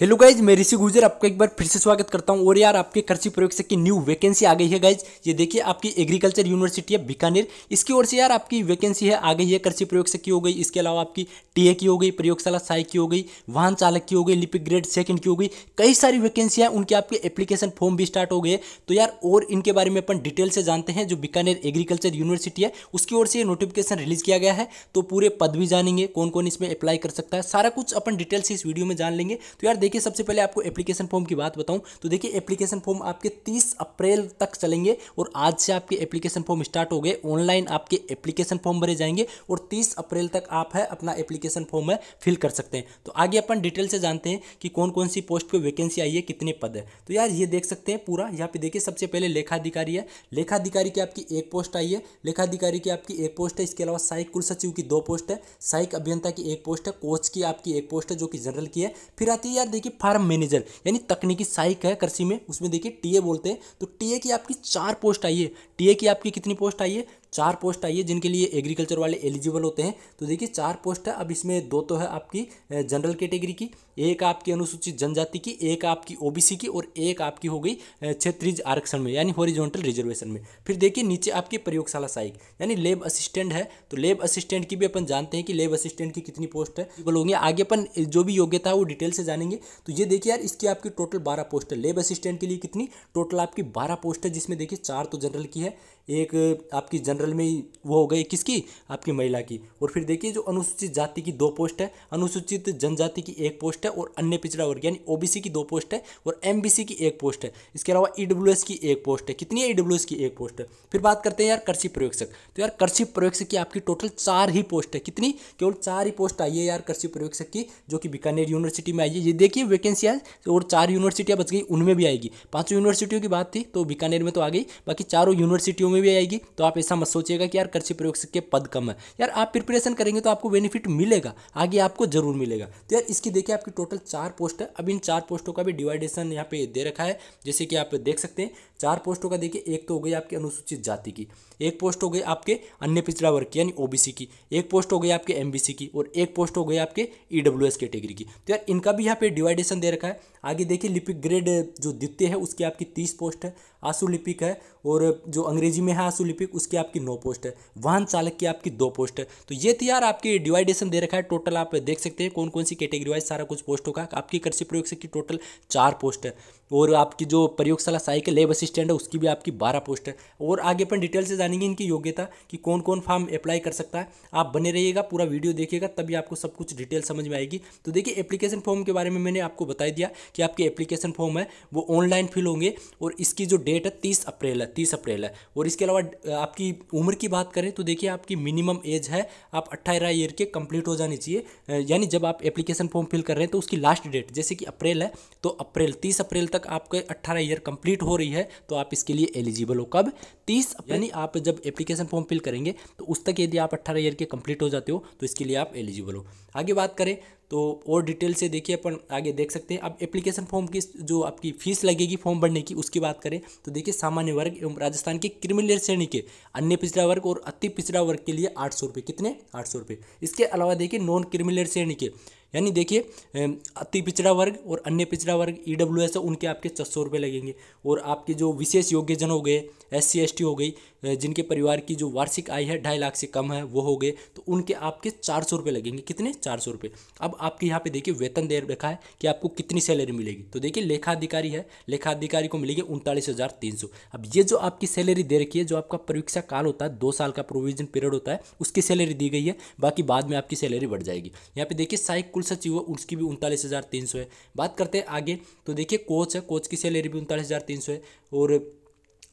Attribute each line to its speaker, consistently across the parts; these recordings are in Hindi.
Speaker 1: हेलो गाइज मैं ऋषि गुजर आपका एक बार फिर से स्वागत करता हूं और यार आपके कृषि प्रयोगशा की न्यू वैकेंसी आ गई है गाइज ये देखिए आपकी एग्रीकल्चर यूनिवर्सिटी है बीकानेर इसकी ओर से यार आपकी वैकेंसी है आ गई है कृषि प्रयोगशा की हो गई इसके अलावा आपकी टीए की हो गई प्रयोगशाला साई की हो गई वाहन चालक की हो गई लिपिक ग्रेड सेकंड की हो गई कई सारी वैकेंसी हैं उनके आपके एप्लीकेशन फॉर्म भी स्टार्ट हो गए तो यार और इनके बारे में अपन डिटेल से जानते हैं जो बीकानेर एग्रीकल्चर यूनिवर्सिटी है उसकी ओर से ये नोटिफिकेशन रिलीज किया गया है तो पूरे पद भी जानेंगे कौन कौन इसमें अप्लाई कर सकता है सारा कुछ अपन डिटेल से इस वीडियो में जान लेंगे तो यार देखिए सबसे पहले आपको एप्लीकेशन फॉर्म की बात बताऊं तो देखिए एप्लीकेशन फॉर्म आपके 30 अप्रैल तक चलेंगे और आज से आपके एप्लीकेशन फॉर्म स्टार्ट हो गए ऑनलाइन आपके एप्लीकेशन फॉर्म भरे जाएंगे और 30 अप्रैल तक आप है अपना एप्लीकेशन फॉर्म है फिल कर सकते हैं तो आगे अपन डिटेल से जानते हैं कि कौन कौन सी पोस्ट पर वैकेंसी आई है कितने पद है तो यार ये देख सकते हैं पूरा यहाँ पे देखिए सबसे पहले लेखाधिकारी है लेखाधिकारी की आपकी एक पोस्ट आई है लेखाधिकारी की आपकी एक पोस्ट है इसके अलावा सहायक कुल सचिव की दो पोस्ट है सहायक अभियंता की एक पोस्ट है कोच की आपकी एक पोस्ट है जो कि जनरल की है फिर आती है यार देखिए फार्म मैनेजर यानी तकनीकी सहायक है कृषि में उसमें देखिए टीए बोलते हैं तो टीए की आपकी चार पोस्ट आई है टीए की आपकी कितनी पोस्ट आई है चार पोस्ट आई है जिनके लिए एग्रीकल्चर वाले एलिजिबल होते हैं तो देखिए चार पोस्ट है अब इसमें दो तो है आपकी जनरल कैटेगरी की एक आपकी अनुसूचित जनजाति की एक आपकी ओबीसी की और एक आपकी हो गई क्षेत्रीय आरक्षण में यानी हॉरिजॉन्टल रिजर्वेशन में फिर देखिए नीचे आपकी प्रयोगशाला सहायक यानी लेब असिस्टेंट है तो लेब असिस्टेंट की भी अपन जानते हैं कि लेब असिस्टेंट की कितनी पोस्ट है बोल होंगे आगे अपन जो भी योग्यता है वो डिटेल से जानेंगे तो ये देखिए यार इसकी आपकी टोटल बारह पोस्ट है लेब असिस्टेंट के लिए कितनी टोटल आपकी बारह पोस्ट है जिसमें देखिए चार तो जनरल की है एक आपकी जनरल जनरल में ही वो हो गई किसकी आपकी महिला की और फिर देखिए जो अनुसूचित जाति की दो पोस्ट है अनुसूचित जनजाति की एक पोस्ट है और अन्य पिछड़ा वर्ग यानी ओबीसी की दो पोस्ट है और एमबीसी की एक पोस्ट है इसके अलावा ईडब्ल्यूएस e की एक पोस्ट है कितनी है ईडब्ल्यूएस e की एक पोस्ट है फिर बात करते हैं यार कृषि पर्यवेक्षक तो यार कृषि पर्यवेक्षक की आपकी टोटल चार ही पोस्ट है कितनी केवल चार ही पोस्ट आई है यार कृषि पर्यवेक्षक की जो कि बीकानेर यूनिवर्सिटी में आई है ये देखिए वैकेंसी है और चार यूनिवर्सिटियाँ बच गई उनमें भी आएगी पाँचों यूनिवर्सिटियों की बात थी तो बीकानेर में तो आ गई बाकी चारों यूनिवर्सिटियों में भी आएगी तो आप ऐसा सोचेगा कि यार कृषि प्रयोग के पद कम है यार आप प्रिपरेशन करेंगे तो आपको बेनिफिट मिलेगा आगे आपको जरूर मिलेगा तो यार इसकी देखिए आपकी टोटल चार पोस्ट है अब इन चार पोस्टों का भी डिवाइडेशन यहाँ पे दे रखा है जैसे कि आप देख सकते हैं चार पोस्टों का देखिए एक तो हो गई आपकी अनुसूचित जाति की एक पोस्ट हो गई आपके अन्य पिछड़ा वर्ग की यानी ओबीसी की एक पोस्ट हो गई आपके एमबीसी की और एक पोस्ट हो गई आपके ईडब्ल्यूएस e कैटेगरी की तो यार इनका भी यहाँ पे डिवाइडेशन दे रखा है आगे देखिए लिपिक ग्रेड जो द्वितीय है उसकी आपकी तीस पोस्ट है आंसू लिपिक है और जो अंग्रेजी में है आंसू लिपिक उसकी आपकी आपकी नौ पोस्ट है वाहन चालक की आपकी दो पोस्ट है तो ये थी यार आपकी डिवाइडेशन दे रखा है टोटल आप देख सकते हैं कौन कौन सी कैटेगरी वाइज सारा कुछ पोस्टों का आपकी कृषि प्रयोग की टोटल चार पोस्ट है और आपकी जो प्रयोगशाला साइकिल लेब असिस्टेंट है उसकी भी आपकी बारह पोस्ट है और आगे अपन डिटेल से जानेंगे इनकी योग्यता कि कौन कौन फॉर्म अप्लाई कर सकता है आप बने रहिएगा पूरा वीडियो देखिएगा तभी आपको सब कुछ डिटेल समझ में आएगी तो देखिए एप्लीकेशन फॉर्म के बारे में मैंने आपको बताया दिया कि आपके एप्लीकेशन फॉर्म है वो ऑनलाइन फिल होंगे और इसकी जो डेट है तीस अप्रैल है तीस अप्रैल है और इसके अलावा आपकी उम्र की बात करें तो देखिए आपकी मिनिमम एज है आप अट्ठारह ईयर के कंप्लीट हो जानी चाहिए यानी जब आप एप्लीकेशन फॉर्म फिल कर रहे हैं तो उसकी लास्ट डेट जैसे कि अप्रैल है तो अप्रैल तीस अप्रैल तक तक आपके 18 ईयर कंप्लीट हो रही है तो आप इसके लिए एलिजिबल हो कब 30 यानी आप जब एप्लीकेशन फॉर्म फिल करेंगे तो उस तक यदि आप 18 ईयर के कंप्लीट हो जाते हो तो इसके लिए आप एलिजिबल हो आगे बात करें तो और डिटेल से देखिए अपन आगे देख सकते हैं अब एप्लीकेशन फॉर्म की जो आपकी फीस लगेगी फॉर्म भरने की उसकी बात करें तो देखिए सामान्य वर्ग एवं राजस्थान के क्रिमिनल श्रेणी के अन्य पिछड़ा वर्ग और अति पिछड़ा वर्ग के लिए आठ सौ रुपये कितने आठ सौ रुपये इसके अलावा देखिए नॉन क्रिमिनल श्रेणी के यानी देखिए अति पिछड़ा वर्ग और अन्य पिछड़ा वर्ग ई डब्ल्यू एस उनके आपके छः सौ रुपये लगेंगे और आपके जो विशेष योग्यजन हो गए एस सी एस टी हो गई जिनके परिवार की जो वार्षिक आय है ढाई लाख से कम है वो हो गए तो उनके आपके चार सौ रुपये लगेंगे कितने चार सौ रुपये अब आपके यहाँ पे देखिए वेतन दे रखा है कि आपको कितनी सैलरी मिलेगी तो देखिए लेखाधिकारी है लेखाधिकारी को मिलेगी उनतालीस हज़ार तीन सौ अब ये जो आपकी सैलरी दे रखी है जो आपका परीक्षा काल होता है दो साल का प्रोविजन पीरियड होता है उसकी सैलरी दी गई है बाकी बाद में आपकी सैलरी बढ़ जाएगी यहाँ पे देखिए सहायक कुल सचिव है उसकी भी उनतालीस हज़ार तीन सौ है बात करते हैं आगे तो देखिए कोच है कोच की सैलरी भी उनतालीस हज़ार तीन सौ है और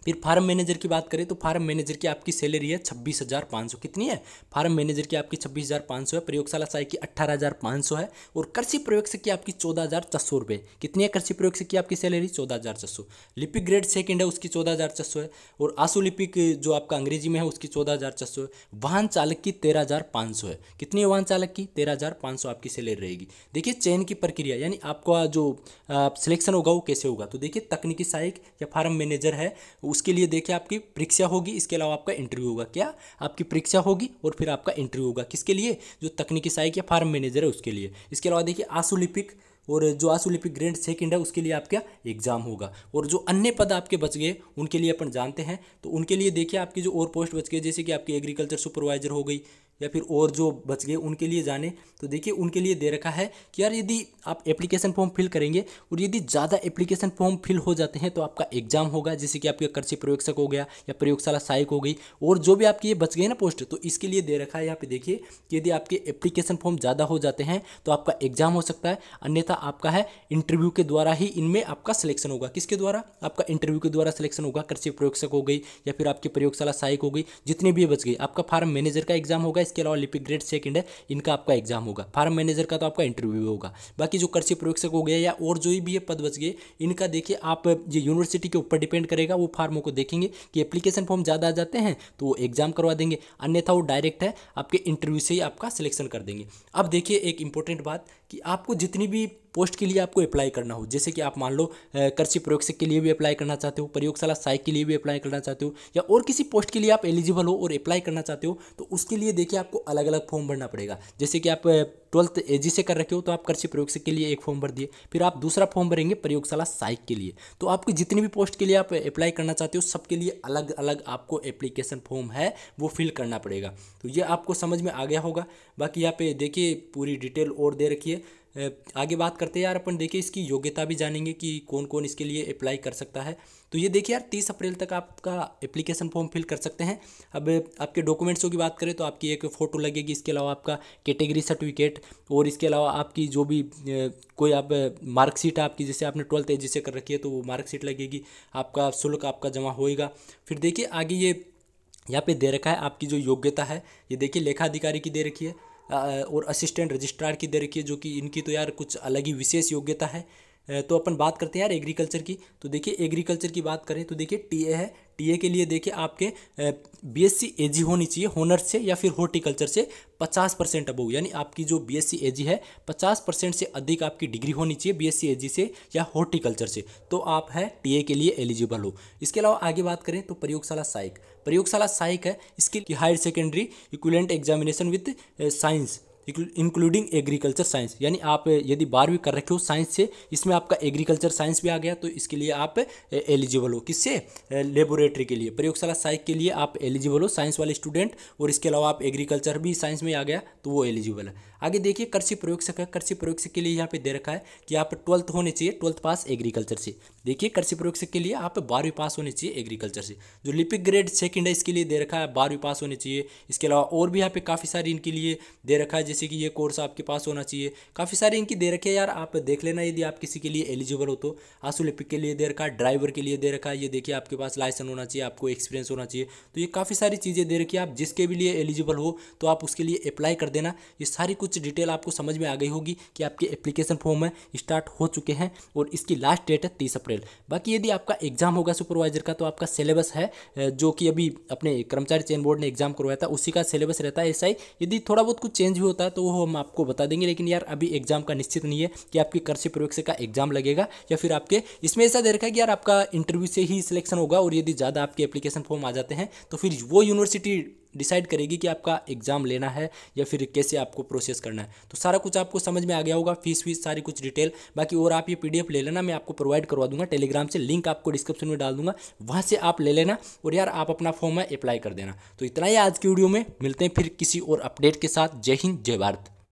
Speaker 1: फिर फार्म मैनेजर की बात करें तो फार्म मैनेजर की आपकी सैलरी है छब्बीस हज़ार पाँच सौ कितनी है फार्म मैनेजर की आपकी छब्बीस हज़ार पाँच सौ है प्रयोगशाला साई की अट्ठारह हज़ार पाँच सौ है और कृषि प्रयोग की आपकी चौदह हज़ार छः सौ रुपये कितनी है कृषि प्रयोग की आपकी सैलरी चौदह हज़ार छः सौ लिपिक ग्रेड सेकेंड है उसकी चौदह हज़ार छः सौ है और आंसू लिपिक जो आपका अंग्रेजी में है उसकी चौदह हज़ार छः सौ है वाहन चालक की तेरह हज़ार पाँच सौ है कितनी है वाहन चालक की तेरह हज़ार पाँच सौ आपकी सैलरी रहेगी देखिए चयन की प्रक्रिया यानी आपका जो सिलेक्शन होगा वो कैसे होगा तो देखिए तकनीकी सहायक या फार्म मैनेजर है उसके लिए देखिए आपकी परीक्षा होगी इसके अलावा आपका इंटरव्यू होगा क्या आपकी परीक्षा होगी और फिर आपका इंटरव्यू होगा किसके लिए जो तकनीकी सहायक या फार्म मैनेजर है उसके लिए इसके अलावा देखिए आंसुलिपिक और जो आंसुलिपिक ग्रेड सेकंड है उसके लिए आपका एग्ज़ाम होगा और जो अन्य पद आपके बच गए उनके लिए अपन जानते हैं तो उनके लिए देखिए आपकी जो और पोस्ट बच गए जैसे कि आपकी एग्रीकल्चर सुपरवाइजर हो गई या फिर और जो बच गए उनके लिए जाने तो देखिए उनके लिए दे रखा है कि यार यदि आप एप्लीकेशन फॉर्म फिल करेंगे और यदि ज़्यादा एप्लीकेशन फॉर्म फिल हो जाते हैं तो आपका एग्जाम होगा जैसे कि आपके कर्ची प्रयोगशक हो गया या प्रयोगशाला सहायक हो गई और जो भी आपके ये बच गए ना पोस्ट तो इसके लिए दे रखा है यहाँ पर देखिए कि यदि आपके एप्लीकेशन फॉर्म ज़्यादा हो जाते हैं तो आपका एग्जाम हो सकता है अन्यथा आपका है इंटरव्यू के द्वारा ही इनमें आपका सिलेक्शन होगा किसके द्वारा आपका इंटरव्यू के द्वारा सिलेक्शन होगा कृषि प्रयोगशक हो गई या फिर आपकी प्रयोगशाला सहायक हो गई जितने भी बच गई आपका फार्म मैनेजर का एग्जाम होगा इसके अलावा लिपिक ग्रेड सेकंड है इनका आपका एग्जाम होगा फार्म मैनेजर का तो आपका इंटरव्यू होगा बाकी जो कृषि प्रवेक्षक हो गया या और जो भी ये पद बच गए इनका देखिए आप ये यूनिवर्सिटी के ऊपर डिपेंड करेगा वो फार्मों को देखेंगे कि एप्लीकेशन फॉर्म ज़्यादा आ जाते हैं तो वो एग्जाम करवा देंगे अन्यथा वो डायरेक्ट है आपके इंटरव्यू से ही आपका सिलेक्शन कर देंगे अब देखिए एक इंपॉर्टेंट बात कि आपको जितनी भी पोस्ट के लिए आपको अप्लाई करना हो जैसे कि आप मान लो कृषि प्रयोगशक के लिए भी अप्लाई करना चाहते हो प्रयोगशाला सहायक के लिए भी अप्लाई करना चाहते हो या और किसी पोस्ट के लिए आप एलिजिबल हो और अप्लाई करना चाहते हो तो उसके लिए देखिए आपको अलग अलग फॉर्म भरना पड़ेगा जैसे कि आप ट्वेल्थ ए से कर रखे हो तो आप कृषि प्रयोग के लिए एक फॉर्म भर दिए फिर आप दूसरा फॉर्म भरेंगे प्रयोगशाला साइक के लिए तो आपकी जितनी भी पोस्ट के लिए आप अप्लाई करना चाहते हो सबके लिए अलग अलग आपको एप्लीकेशन फॉर्म है वो फिल करना पड़ेगा तो ये आपको समझ में आ गया होगा बाकी यहाँ पे देखिए पूरी डिटेल और दे रखी है आगे बात करते हैं यार अपन देखिए इसकी योग्यता भी जानेंगे कि कौन कौन इसके लिए अप्लाई कर सकता है तो ये देखिए यार तीस अप्रैल तक आपका एप्लीकेशन फॉर्म फिल कर सकते हैं अब आपके डॉक्यूमेंट्सों की बात करें तो आपकी एक फ़ोटो लगेगी इसके अलावा आपका कैटेगरी सर्टिफिकेट और इसके अलावा आपकी जो भी कोई आप मार्कशीट आपकी जैसे आपने ट्वेल्थ एज कर रखी है तो वो मार्कशीट लगेगी आपका शुल्क आपका जमा होएगा फिर देखिए आगे ये यहाँ पे दे रखा है आपकी जो योग्यता है ये देखिए लेखाधिकारी की दे रखी है और असिस्टेंट रजिस्ट्रार की दे रखी है जो कि इनकी तो यार कुछ अलग ही विशेष योग्यता है तो अपन बात करते हैं यार एग्रीकल्चर की तो देखिए एग्रीकल्चर की बात करें तो देखिए टीए है टीए के लिए देखिए आपके बीएससी एजी होनी चाहिए होनर से या फिर हॉर्टिकल्चर से 50 परसेंट अबो यानी आपकी जो बीएससी एजी है 50 परसेंट से अधिक आपकी डिग्री होनी चाहिए बीएससी एजी से या हॉर्टिकल्चर से तो आप है ए के लिए एलिजिबल हो इसके अलावा आगे बात करें तो प्रयोगशाला सहायक प्रयोगशाला साइक है इसके higher secondary equivalent examination with science including agriculture science यानी आप यदि बारहवीं कर रखे हो साइंस से इसमें आपका एग्रीकल्चर साइंस भी आ गया तो इसके लिए आप एलिजिबल हो किससे लेबोरेटरी के लिए प्रयोगशाला साइक के लिए आप एलिजिबल हो साइंस वाले स्टूडेंट और इसके अलावा आप एग्रीकल्चर भी साइंस में आ गया तो वो एलिजिबल है आगे देखिए कृषि प्रयोग से कृषि प्रयोग से के लिए यहाँ पे दे रखा है कि आप ट्वेल्थ होने चाहिए ट्वेल्थ पास एग्रीकल्चर से देखिए कृषि प्रयोग से के लिए आप बारहवीं पास होने चाहिए एग्रीकल्चर से जो लिपिक ग्रेड सेकंड है इसके लिए दे रखा है बारहवीं पास होने चाहिए इसके अलावा और भी यहाँ पे काफ़ी सारी इनके लिए दे रखा है जैसे कि ये कोर्स आपके पास होना चाहिए काफ़ी सारी इनकी दे रखे है यार आप देख लेना यदि आप किसी के लिए एलिजिबल हो तो आंसू लिपिक के लिए दे रखा है ड्राइवर के लिए दे रखा है ये देखिए आपके पास लाइसेंस होना चाहिए आपको एक्सपीरियंस होना चाहिए तो ये काफ़ी सारी चीज़ें दे रखी है आप जिसके भी लिए एलिजिबल हो तो आप उसके लिए अप्लाई कर देना ये सारी कुछ कुछ डिटेल आपको समझ में आ गई होगी कि आपके एप्लीकेशन फॉर्म में स्टार्ट हो चुके हैं और इसकी लास्ट डेट है तीस अप्रैल बाकी यदि आपका एग्जाम होगा सुपरवाइजर का तो आपका सिलेबस है जो कि अभी अपने कर्मचारी चयन बोर्ड ने एग्जाम करवाया था उसी का सिलेबस रहता है ऐसा ही यदि थोड़ा बहुत कुछ चेंज भी होता है तो वो हम आपको बता देंगे लेकिन यार अभी एग्जाम का निश्चित नहीं है कि आपके कृषि प्रवेक्ष का एग्जाम लगेगा या फिर आपके इसमें ऐसा दे रखा है कि यार आपका इंटरव्यू से ही सिलेक्शन होगा और यदि ज़्यादा आपके एप्लीकेशन फॉर्म आ जाते हैं तो फिर वो यूनिवर्सिटी डिसाइड करेगी कि आपका एग्ज़ाम लेना है या फिर कैसे आपको प्रोसेस करना है तो सारा कुछ आपको समझ में आ गया होगा फीस वीस सारी कुछ डिटेल बाकी और आप ये पीडीएफ ले लेना मैं आपको प्रोवाइड करवा दूंगा टेलीग्राम से लिंक आपको डिस्क्रिप्शन में डाल दूंगा वहाँ से आप ले लेना और यार आप अपना फॉर्म है अप्लाई कर देना तो इतना ही आज की वीडियो में मिलते हैं फिर किसी और अपडेट के साथ जय हिंद जय भारत